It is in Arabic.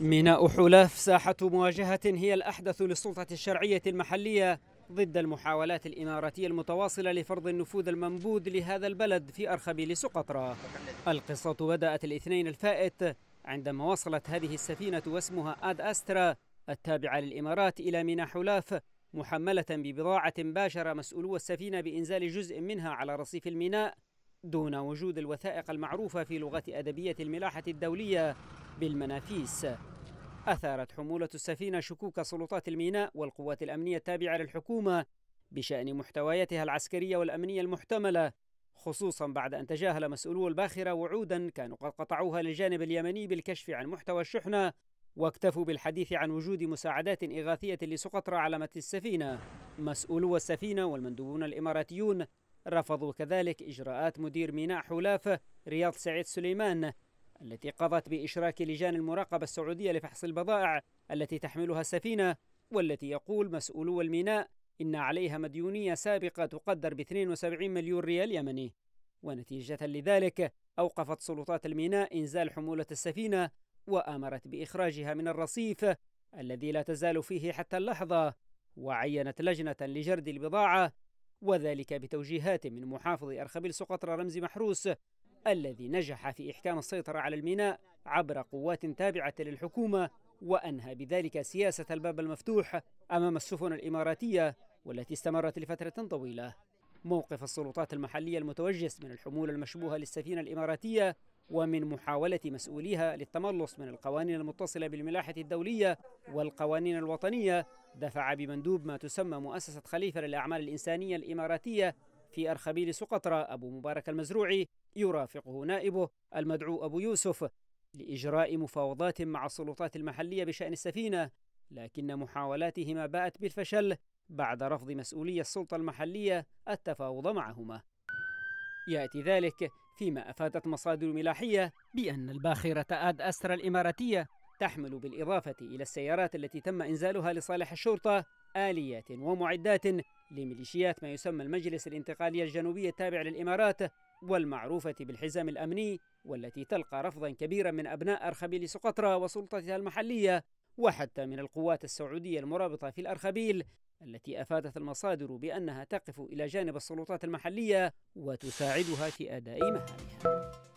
ميناء حلاف ساحة مواجهة هي الأحدث للسلطة الشرعية المحلية ضد المحاولات الإماراتية المتواصلة لفرض النفوذ المنبوذ لهذا البلد في أرخبيل سقطرى القصة بدأت الاثنين الفائت عندما وصلت هذه السفينة واسمها آد أسترا التابعة للإمارات إلى ميناء حلاف محملة ببضاعة باشر مسؤولو السفينة بإنزال جزء منها على رصيف الميناء دون وجود الوثائق المعروفة في لغة أدبية الملاحة الدولية بالمنافيس أثارت حمولة السفينة شكوك سلطات الميناء والقوات الأمنية التابعة للحكومة بشأن محتوياتها العسكرية والأمنية المحتملة خصوصا بعد أن تجاهل مسؤولو الباخرة وعودا كانوا قد قطعوها للجانب اليمني بالكشف عن محتوى الشحنة واكتفوا بالحديث عن وجود مساعدات إغاثية لسقطرى على السفينة مسؤولو السفينة والمندوبون الإماراتيون رفضوا كذلك إجراءات مدير ميناء حلاف رياض سعيد سليمان التي قضت بإشراك لجان المراقبة السعودية لفحص البضائع التي تحملها السفينة والتي يقول مسؤولو الميناء إن عليها مديونية سابقة تقدر ب 72 مليون ريال يمني ونتيجة لذلك أوقفت سلطات الميناء إنزال حمولة السفينة وآمرت بإخراجها من الرصيف الذي لا تزال فيه حتى اللحظة وعينت لجنة لجرد البضاعة وذلك بتوجيهات من محافظ أرخبيل سقطرى رمزي محروس الذي نجح في إحكام السيطرة على الميناء عبر قوات تابعة للحكومة وأنهى بذلك سياسة الباب المفتوح أمام السفن الإماراتية والتي استمرت لفترة طويلة موقف السلطات المحلية المتوجس من الحمولة المشبوهة للسفينة الإماراتية ومن محاولة مسؤوليها للتملص من القوانين المتصلة بالملاحة الدولية والقوانين الوطنية دفع بمندوب ما تسمى مؤسسة خليفة للأعمال الإنسانية الإماراتية في أرخبيل سقطرى أبو مبارك المزروعي يرافقه نائبه المدعو أبو يوسف لإجراء مفاوضات مع السلطات المحلية بشأن السفينة لكن محاولاتهما باءت بالفشل بعد رفض مسؤولي السلطة المحلية التفاوض معهما يأتي ذلك فيما أفادت مصادر ملاحية بأن الباخرة آد أسرى الإماراتية تحمل بالإضافة إلى السيارات التي تم إنزالها لصالح الشرطة آليات ومعدات لميليشيات ما يسمى المجلس الانتقالي الجنوبي التابع للإمارات والمعروفة بالحزام الأمني والتي تلقى رفضا كبيرا من أبناء أرخبيل سقطرى وسلطتها المحلية وحتى من القوات السعودية المرابطة في الأرخبيل التي أفادت المصادر بأنها تقف إلى جانب السلطات المحلية وتساعدها في أداء مهامها